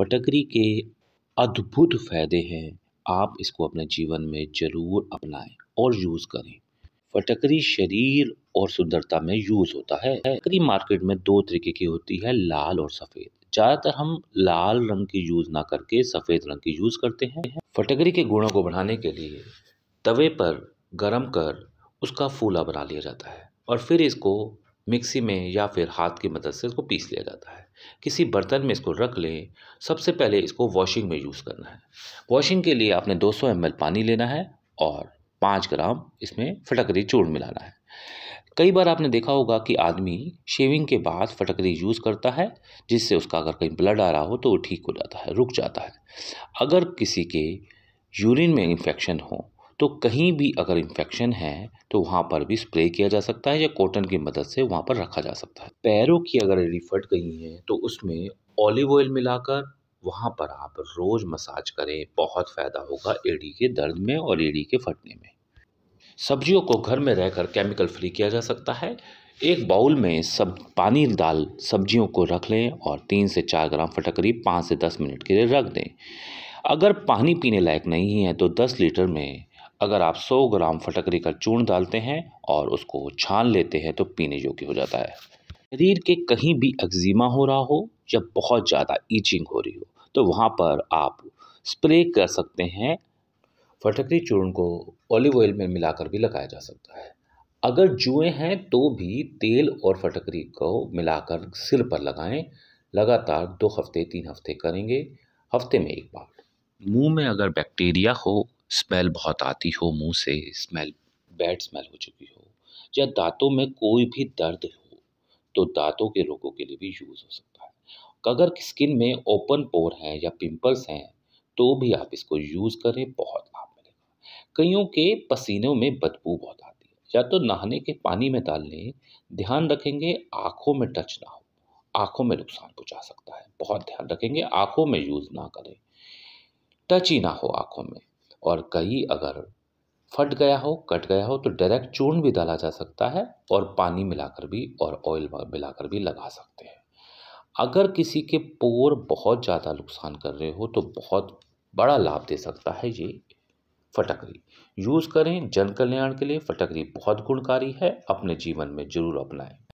फटकरी के अद्भुत फ़ायदे हैं आप इसको अपने जीवन में ज़रूर अपनाएं और यूज़ करें फटकरी शरीर और सुंदरता में यूज़ होता है फटकरी मार्केट में दो तरीके की होती है लाल और सफ़ेद ज़्यादातर हम लाल रंग की यूज़ ना करके सफ़ेद रंग की यूज़ करते हैं फटकरी के गुणों को बढ़ाने के लिए तवे पर गर्म कर उसका फूला बना लिया जाता है और फिर इसको मिक्सी में या फिर हाथ की मदद से इसको पीस लिया जाता है किसी बर्तन में इसको रख लें सबसे पहले इसको वॉशिंग में यूज़ करना है वॉशिंग के लिए आपने 200 सौ पानी लेना है और पाँच ग्राम इसमें फटकरी चूर्ण मिलाना है कई बार आपने देखा होगा कि आदमी शेविंग के बाद फटकरी यूज़ करता है जिससे उसका अगर कहीं ब्लड आ रहा हो तो वो ठीक हो जाता है रुक जाता है अगर किसी के यूरिन में इन्फेक्शन हो तो कहीं भी अगर इन्फेक्शन है तो वहाँ पर भी स्प्रे किया जा सकता है या कॉटन की मदद से वहाँ पर रखा जा सकता है पैरों की अगर एड़ी फट गई है तो उसमें ऑलिव ऑयल मिलाकर वहाँ पर आप रोज़ मसाज करें बहुत फ़ायदा होगा एड़ी के दर्द में और एड़ी के फटने में सब्जियों को घर में रहकर केमिकल फ्री किया जा सकता है एक बाउल में सब पानी डाल सब्जियों को रख लें और तीन से चार ग्राम फटकरी पाँच से दस मिनट के लिए रख दें अगर पानी पीने लायक नहीं है तो दस लीटर में अगर आप 100 ग्राम फटकरी का चूर्ण डालते हैं और उसको छान लेते हैं तो पीने योग्य हो जाता है शरीर के कहीं भी एक्जिमा हो रहा हो या बहुत ज़्यादा ईचिंग हो रही हो तो वहाँ पर आप स्प्रे कर सकते हैं फटकरी चूर्ण को ऑलिव ऑयल में मिलाकर भी लगाया जा सकता है अगर जुएँ हैं तो भी तेल और फटकरी को मिलाकर सिर पर लगाएं लगातार दो हफ्ते तीन हफ्ते करेंगे हफ्ते में एक बार मुंह में अगर बैक्टीरिया हो स्मेल बहुत आती हो मुंह से स्मेल बैड स्मेल हो चुकी हो या दांतों में कोई भी दर्द हो तो दांतों के रोगों के लिए भी यूज़ हो सकता है अगर स्किन में ओपन पोर हैं या पिंपल्स हैं तो भी आप इसको यूज़ करें बहुत लाभ मिलेगा कईयों के पसीनों में बदबू बहुत आती है या तो नहाने के पानी में डाल लें ध्यान रखेंगे आँखों में टच ना हो आँखों में नुकसान पहुँचा सकता है बहुत ध्यान रखेंगे आँखों में यूज़ ना करें टच ही ना हो आँखों में और कहीं अगर फट गया हो कट गया हो तो डायरेक्ट चूर्ण भी डाला जा सकता है और पानी मिलाकर भी और ऑयल मिलाकर भी लगा सकते हैं अगर किसी के पोर बहुत ज़्यादा नुकसान कर रहे हो तो बहुत बड़ा लाभ दे सकता है ये फटकरी यूज़ करें जन कल्याण के लिए फटकरी बहुत गुणकारी है अपने जीवन में जरूर अपनाएं